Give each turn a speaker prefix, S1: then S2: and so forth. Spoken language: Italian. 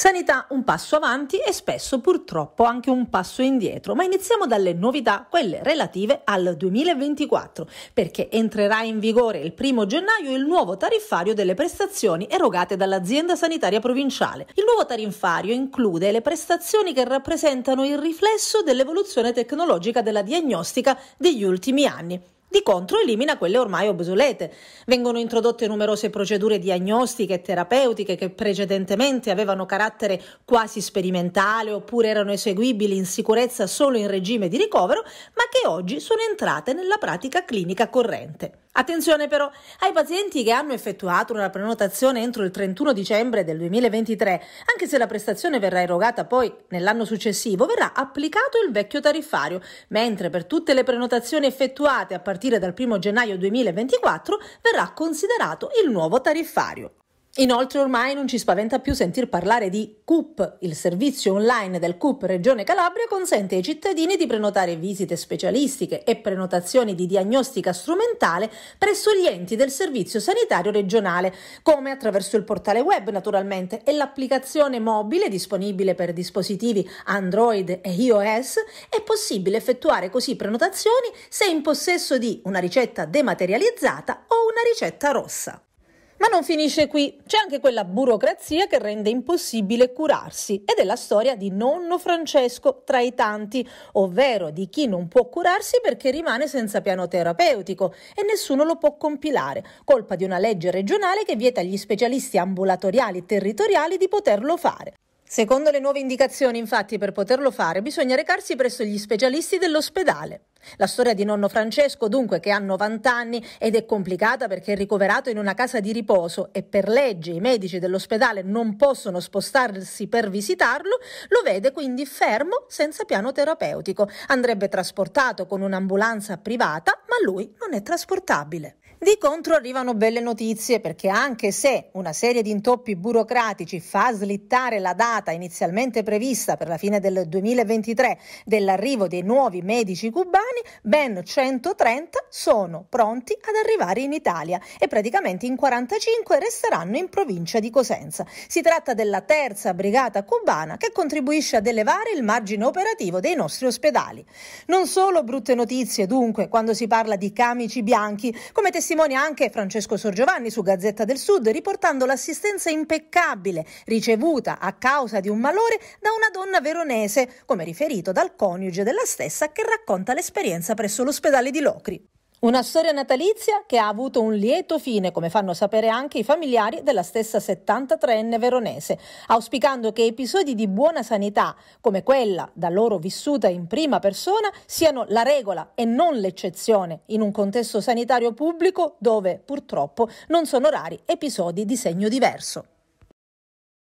S1: Sanità un passo avanti e spesso purtroppo anche un passo indietro, ma iniziamo dalle novità, quelle relative al 2024, perché entrerà in vigore il 1 gennaio il nuovo tariffario delle prestazioni erogate dall'azienda sanitaria provinciale. Il nuovo tariffario include le prestazioni che rappresentano il riflesso dell'evoluzione tecnologica della diagnostica degli ultimi anni. Di contro elimina quelle ormai obsolete. Vengono introdotte numerose procedure diagnostiche e terapeutiche che precedentemente avevano carattere quasi sperimentale oppure erano eseguibili in sicurezza solo in regime di ricovero, ma che oggi sono entrate nella pratica clinica corrente. Attenzione però ai pazienti che hanno effettuato una prenotazione entro il 31 dicembre del 2023, anche se la prestazione verrà erogata poi nell'anno successivo, verrà applicato il vecchio tariffario, mentre per tutte le prenotazioni effettuate a partire dal 1 gennaio 2024 verrà considerato il nuovo tariffario. Inoltre ormai non ci spaventa più sentir parlare di CUP. Il servizio online del CUP Regione Calabria consente ai cittadini di prenotare visite specialistiche e prenotazioni di diagnostica strumentale presso gli enti del servizio sanitario regionale, come attraverso il portale web naturalmente e l'applicazione mobile disponibile per dispositivi Android e iOS. È possibile effettuare così prenotazioni se in possesso di una ricetta dematerializzata o una ricetta rossa. Ma non finisce qui, c'è anche quella burocrazia che rende impossibile curarsi ed è la storia di nonno Francesco tra i tanti, ovvero di chi non può curarsi perché rimane senza piano terapeutico e nessuno lo può compilare, colpa di una legge regionale che vieta agli specialisti ambulatoriali e territoriali di poterlo fare. Secondo le nuove indicazioni, infatti, per poterlo fare bisogna recarsi presso gli specialisti dell'ospedale. La storia di nonno Francesco, dunque, che ha 90 anni ed è complicata perché è ricoverato in una casa di riposo e per legge i medici dell'ospedale non possono spostarsi per visitarlo, lo vede quindi fermo senza piano terapeutico. Andrebbe trasportato con un'ambulanza privata, ma lui non è trasportabile. Di contro arrivano belle notizie perché anche se una serie di intoppi burocratici fa slittare la data inizialmente prevista per la fine del 2023 dell'arrivo dei nuovi medici cubani, ben 130 sono pronti ad arrivare in Italia e praticamente in 45 resteranno in provincia di Cosenza. Si tratta della terza brigata cubana che contribuisce ad elevare il margine operativo dei nostri ospedali. Non solo brutte notizie dunque quando si parla di camici bianchi, come testimonianza testimonia anche Francesco Sorgiovanni su Gazzetta del Sud, riportando l'assistenza impeccabile ricevuta a causa di un malore da una donna veronese, come riferito dal coniuge della stessa che racconta l'esperienza presso l'ospedale di Locri. Una storia natalizia che ha avuto un lieto fine, come fanno sapere anche i familiari della stessa 73enne veronese, auspicando che episodi di buona sanità, come quella da loro vissuta in prima persona, siano la regola e non l'eccezione in un contesto sanitario pubblico dove purtroppo non sono rari episodi di segno diverso.